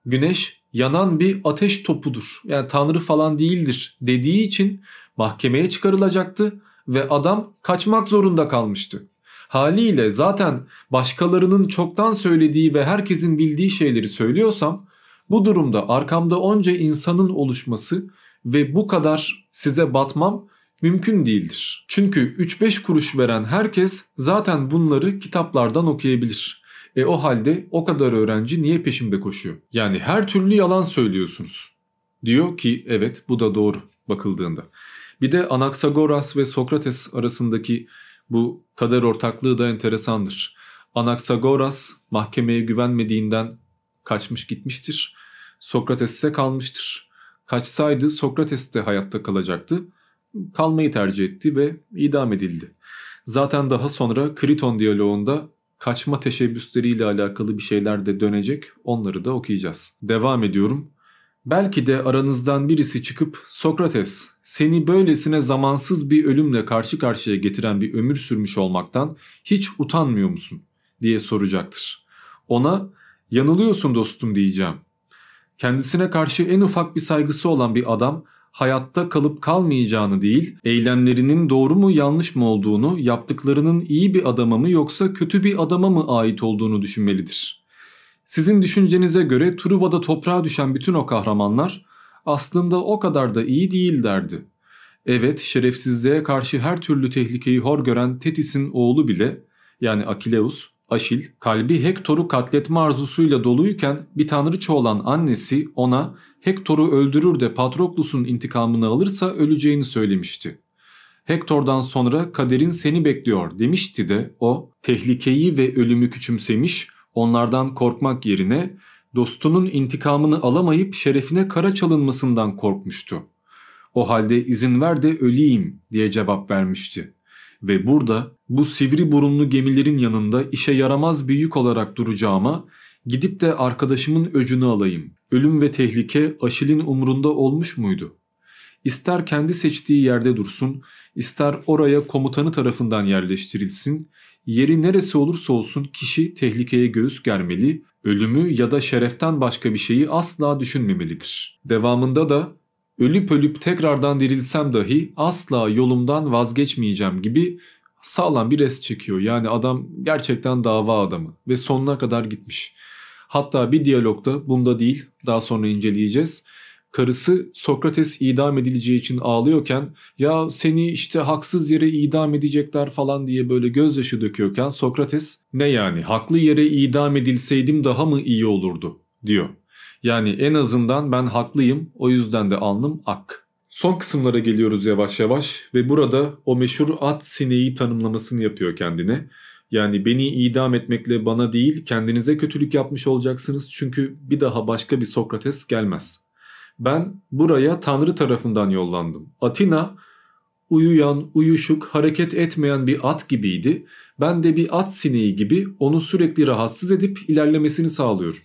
güneş yanan bir ateş topudur. Yani tanrı falan değildir dediği için mahkemeye çıkarılacaktı ve adam kaçmak zorunda kalmıştı. Haliyle zaten başkalarının çoktan söylediği ve herkesin bildiği şeyleri söylüyorsam bu durumda arkamda onca insanın oluşması ve bu kadar size batmam mümkün değildir. Çünkü 3-5 kuruş veren herkes zaten bunları kitaplardan okuyabilir. E o halde o kadar öğrenci niye peşimde koşuyor? Yani her türlü yalan söylüyorsunuz. Diyor ki evet bu da doğru bakıldığında. Bir de Anaksagoras ve Sokrates arasındaki bu kader ortaklığı da enteresandır. Anaksagoras mahkemeye güvenmediğinden kaçmış gitmiştir. Sokrates ise kalmıştır. Kaçsaydı Sokrates de hayatta kalacaktı kalmayı tercih etti ve idam edildi. Zaten daha sonra Kriton diyaloğunda kaçma teşebbüsleriyle alakalı bir şeyler de dönecek. Onları da okuyacağız. Devam ediyorum. Belki de aranızdan birisi çıkıp Sokrates seni böylesine zamansız bir ölümle karşı karşıya getiren bir ömür sürmüş olmaktan hiç utanmıyor musun diye soracaktır. Ona yanılıyorsun dostum diyeceğim. Kendisine karşı en ufak bir saygısı olan bir adam hayatta kalıp kalmayacağını değil, eylemlerinin doğru mu yanlış mı olduğunu, yaptıklarının iyi bir adama mı yoksa kötü bir adama mı ait olduğunu düşünmelidir. Sizin düşüncenize göre Truva'da toprağa düşen bütün o kahramanlar aslında o kadar da iyi değil derdi. Evet, şerefsizliğe karşı her türlü tehlikeyi hor gören Tetis'in oğlu bile yani Akileus Aşil, kalbi Hektor'u katletme arzusuyla doluyken bir tanrıça olan annesi ona Hektor'u öldürür de Patroklus'un intikamını alırsa öleceğini söylemişti. Hektor'dan sonra kaderin seni bekliyor demişti de o tehlikeyi ve ölümü küçümsemiş onlardan korkmak yerine dostunun intikamını alamayıp şerefine kara çalınmasından korkmuştu. O halde izin ver de öleyim diye cevap vermişti ve burada bu sivri burunlu gemilerin yanında işe yaramaz bir yük olarak duracağıma gidip de arkadaşımın öcünü alayım. Ölüm ve tehlike Aşil'in umrunda olmuş muydu? İster kendi seçtiği yerde dursun, ister oraya komutanı tarafından yerleştirilsin, yeri neresi olursa olsun kişi tehlikeye göğüs germeli, ölümü ya da şereften başka bir şeyi asla düşünmemelidir. Devamında da ölüp ölüp tekrardan dirilsem dahi asla yolumdan vazgeçmeyeceğim gibi sağlam bir res çekiyor. Yani adam gerçekten dava adamı ve sonuna kadar gitmiş. Hatta bir diyalogda bunda değil daha sonra inceleyeceğiz. Karısı Sokrates idam edileceği için ağlıyorken ya seni işte haksız yere idam edecekler falan diye böyle gözyaşı döküyorken Sokrates ne yani haklı yere idam edilseydim daha mı iyi olurdu diyor. Yani en azından ben haklıyım o yüzden de alnım ak. Son kısımlara geliyoruz yavaş yavaş ve burada o meşhur at sineği tanımlamasını yapıyor kendine. Yani beni idam etmekle bana değil kendinize kötülük yapmış olacaksınız çünkü bir daha başka bir Sokrates gelmez. Ben buraya Tanrı tarafından yollandım. Atina uyuyan, uyuşuk, hareket etmeyen bir at gibiydi. Ben de bir at sineği gibi onu sürekli rahatsız edip ilerlemesini sağlıyorum.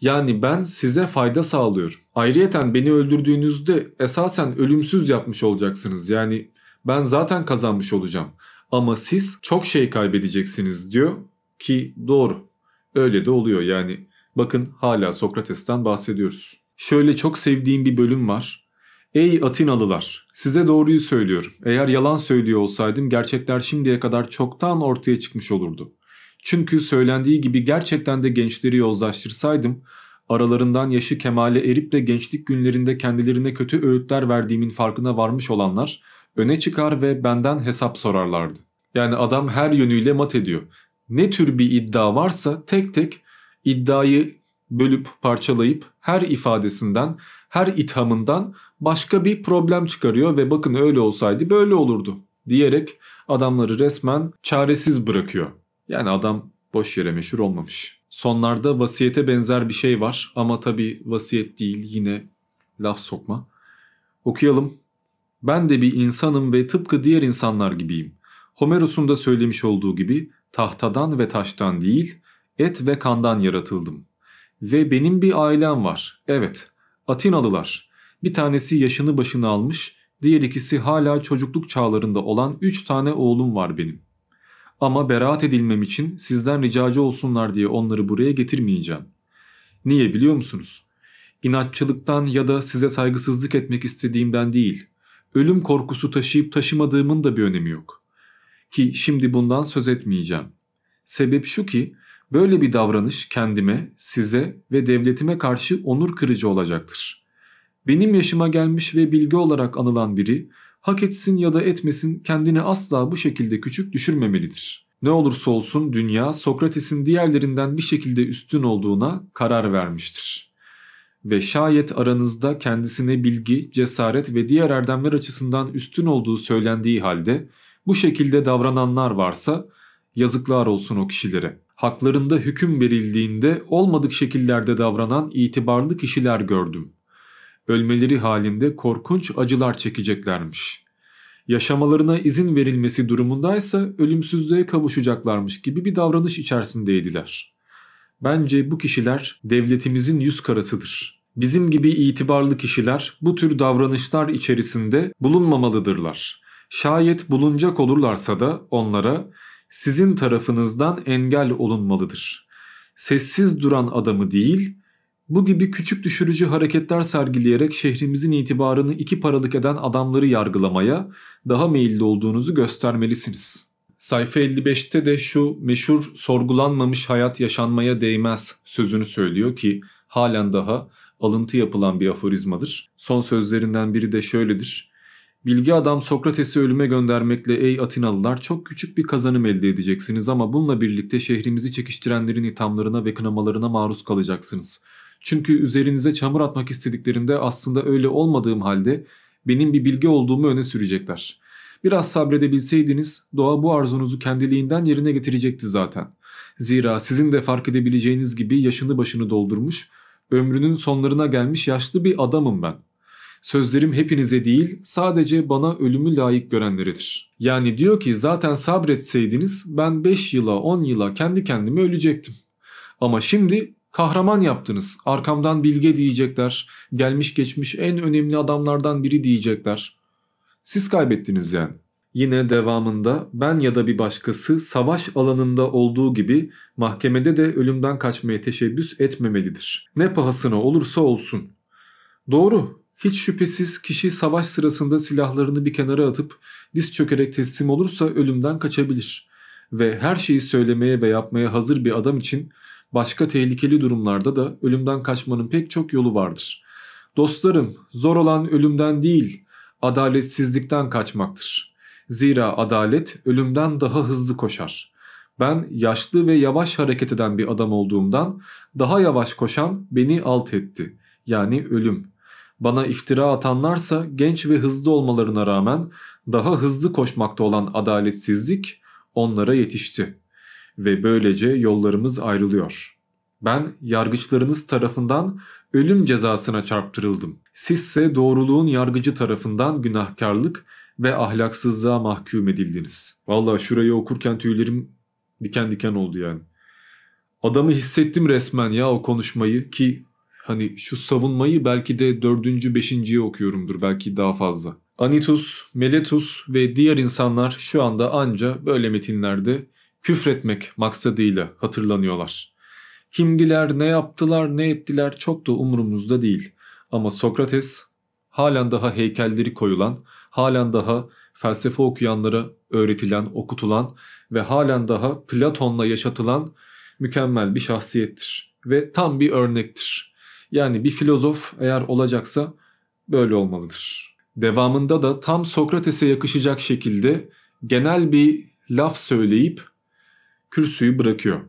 Yani ben size fayda sağlıyorum. Ayrıyeten beni öldürdüğünüzde esasen ölümsüz yapmış olacaksınız. Yani ben zaten kazanmış olacağım. Ama siz çok şey kaybedeceksiniz diyor ki doğru. Öyle de oluyor yani. Bakın hala Sokrates'ten bahsediyoruz. Şöyle çok sevdiğim bir bölüm var. Ey Atinalılar, size doğruyu söylüyorum. Eğer yalan söylüyor olsaydım gerçekler şimdiye kadar çoktan ortaya çıkmış olurdu. Çünkü söylendiği gibi gerçekten de gençleri yozlaştırsaydım, aralarından yaşı kemale erip de gençlik günlerinde kendilerine kötü öğütler verdiğimin farkına varmış olanlar öne çıkar ve benden hesap sorarlardı. Yani adam her yönüyle mat ediyor. Ne tür bir iddia varsa tek tek iddiayı bölüp parçalayıp her ifadesinden, her ithamından başka bir problem çıkarıyor ve bakın öyle olsaydı böyle olurdu diyerek adamları resmen çaresiz bırakıyor. Yani adam boş yere meşhur olmamış. Sonlarda vasiyete benzer bir şey var ama tabi vasiyet değil yine laf sokma. Okuyalım. Ben de bir insanım ve tıpkı diğer insanlar gibiyim. Homeros'un da söylemiş olduğu gibi tahtadan ve taştan değil, et ve kandan yaratıldım. Ve benim bir ailem var. Evet, Atinalılar. Bir tanesi yaşını başını almış, diğer ikisi hala çocukluk çağlarında olan 3 tane oğlum var benim. Ama beraat edilmem için sizden ricacı olsunlar diye onları buraya getirmeyeceğim. Niye biliyor musunuz? İnatçılıktan ya da size saygısızlık etmek istediğimden değil. Ölüm korkusu taşıyıp taşımadığımın da bir önemi yok. Ki şimdi bundan söz etmeyeceğim. Sebep şu ki böyle bir davranış kendime, size ve devletime karşı onur kırıcı olacaktır. Benim yaşıma gelmiş ve bilgi olarak anılan biri hak etsin ya da etmesin kendini asla bu şekilde küçük düşürmemelidir. Ne olursa olsun dünya Sokrates'in diğerlerinden bir şekilde üstün olduğuna karar vermiştir. Ve şayet aranızda kendisine bilgi, cesaret ve diğer erdemler açısından üstün olduğu söylendiği halde bu şekilde davrananlar varsa yazıklar olsun o kişilere. Haklarında hüküm verildiğinde olmadık şekillerde davranan itibarlı kişiler gördüm ölmeleri halinde korkunç acılar çekeceklermiş. Yaşamalarına izin verilmesi durumundaysa ölümsüzlüğe kavuşacaklarmış gibi bir davranış içerisindeydiler. Bence bu kişiler devletimizin yüz karasıdır. Bizim gibi itibarlı kişiler bu tür davranışlar içerisinde bulunmamalıdırlar. Şayet bulunacak olurlarsa da onlara sizin tarafınızdan engel olunmalıdır. Sessiz duran adamı değil, bu gibi küçük düşürücü hareketler sergileyerek şehrimizin itibarını iki paralık eden adamları yargılamaya daha meyilli olduğunuzu göstermelisiniz. Sayfa 55'te de şu meşhur sorgulanmamış hayat yaşanmaya değmez sözünü söylüyor ki halen daha alıntı yapılan bir aforizmadır. Son sözlerinden biri de şöyledir. Bilgi adam Sokrates'i ölüme göndermekle ey Atinalılar çok küçük bir kazanım elde edeceksiniz ama bununla birlikte şehrimizi çekiştirenlerin ithamlarına ve kınamalarına maruz kalacaksınız. Çünkü üzerinize çamur atmak istediklerinde aslında öyle olmadığım halde benim bir bilgi olduğumu öne sürecekler. Biraz sabredebilseydiniz doğa bu arzunuzu kendiliğinden yerine getirecekti zaten. Zira sizin de fark edebileceğiniz gibi yaşını başını doldurmuş, ömrünün sonlarına gelmiş yaşlı bir adamım ben. Sözlerim hepinize değil sadece bana ölümü layık görenleredir. Yani diyor ki zaten sabretseydiniz ben 5 yıla 10 yıla kendi kendime ölecektim. Ama şimdi Kahraman yaptınız. Arkamdan bilge diyecekler. Gelmiş geçmiş en önemli adamlardan biri diyecekler. Siz kaybettiniz yani. Yine devamında ben ya da bir başkası savaş alanında olduğu gibi mahkemede de ölümden kaçmaya teşebbüs etmemelidir. Ne pahasına olursa olsun. Doğru. Hiç şüphesiz kişi savaş sırasında silahlarını bir kenara atıp diz çökerek teslim olursa ölümden kaçabilir. Ve her şeyi söylemeye ve yapmaya hazır bir adam için Başka tehlikeli durumlarda da ölümden kaçmanın pek çok yolu vardır. Dostlarım, zor olan ölümden değil, adaletsizlikten kaçmaktır. Zira adalet ölümden daha hızlı koşar. Ben yaşlı ve yavaş hareket eden bir adam olduğumdan daha yavaş koşan beni alt etti. Yani ölüm. Bana iftira atanlarsa genç ve hızlı olmalarına rağmen daha hızlı koşmakta olan adaletsizlik onlara yetişti ve böylece yollarımız ayrılıyor. Ben yargıçlarınız tarafından ölüm cezasına çarptırıldım. Sizse doğruluğun yargıcı tarafından günahkarlık ve ahlaksızlığa mahkum edildiniz. Vallahi şurayı okurken tüylerim diken diken oldu yani. Adamı hissettim resmen ya o konuşmayı ki hani şu savunmayı belki de dördüncü beşinciye okuyorumdur belki daha fazla. Anitus, Meletus ve diğer insanlar şu anda anca böyle metinlerde küfretmek maksadıyla hatırlanıyorlar. Kimdiler, ne yaptılar, ne ettiler çok da umurumuzda değil. Ama Sokrates halen daha heykelleri koyulan, halen daha felsefe okuyanlara öğretilen, okutulan ve halen daha Platon'la yaşatılan mükemmel bir şahsiyettir ve tam bir örnektir. Yani bir filozof eğer olacaksa böyle olmalıdır. Devamında da tam Sokrates'e yakışacak şekilde genel bir laf söyleyip kürsüyü bırakıyor.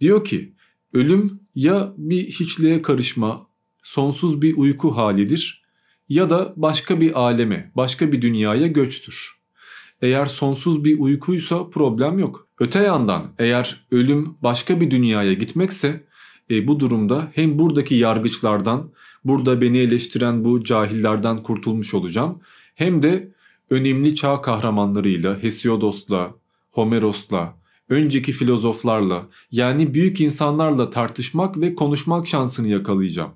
Diyor ki ölüm ya bir hiçliğe karışma, sonsuz bir uyku halidir ya da başka bir aleme, başka bir dünyaya göçtür. Eğer sonsuz bir uykuysa problem yok. Öte yandan eğer ölüm başka bir dünyaya gitmekse e, bu durumda hem buradaki yargıçlardan, burada beni eleştiren bu cahillerden kurtulmuş olacağım hem de önemli çağ kahramanlarıyla, Hesiodos'la, Homeros'la, önceki filozoflarla yani büyük insanlarla tartışmak ve konuşmak şansını yakalayacağım.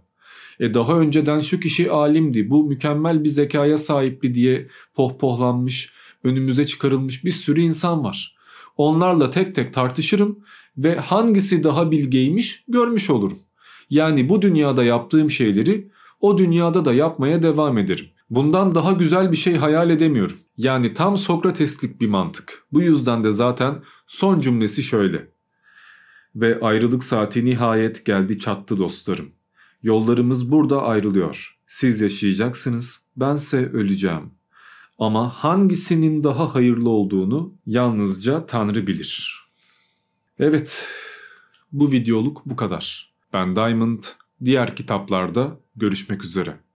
E daha önceden şu kişi alimdi, bu mükemmel bir zekaya sahipti diye pohpohlanmış, önümüze çıkarılmış bir sürü insan var. Onlarla tek tek tartışırım ve hangisi daha bilgeymiş görmüş olurum. Yani bu dünyada yaptığım şeyleri o dünyada da yapmaya devam ederim. Bundan daha güzel bir şey hayal edemiyorum. Yani tam Sokrateslik bir mantık. Bu yüzden de zaten Son cümlesi şöyle. Ve ayrılık saati nihayet geldi çattı dostlarım. Yollarımız burada ayrılıyor. Siz yaşayacaksınız, bense öleceğim. Ama hangisinin daha hayırlı olduğunu yalnızca Tanrı bilir. Evet, bu videoluk bu kadar. Ben Diamond, diğer kitaplarda görüşmek üzere.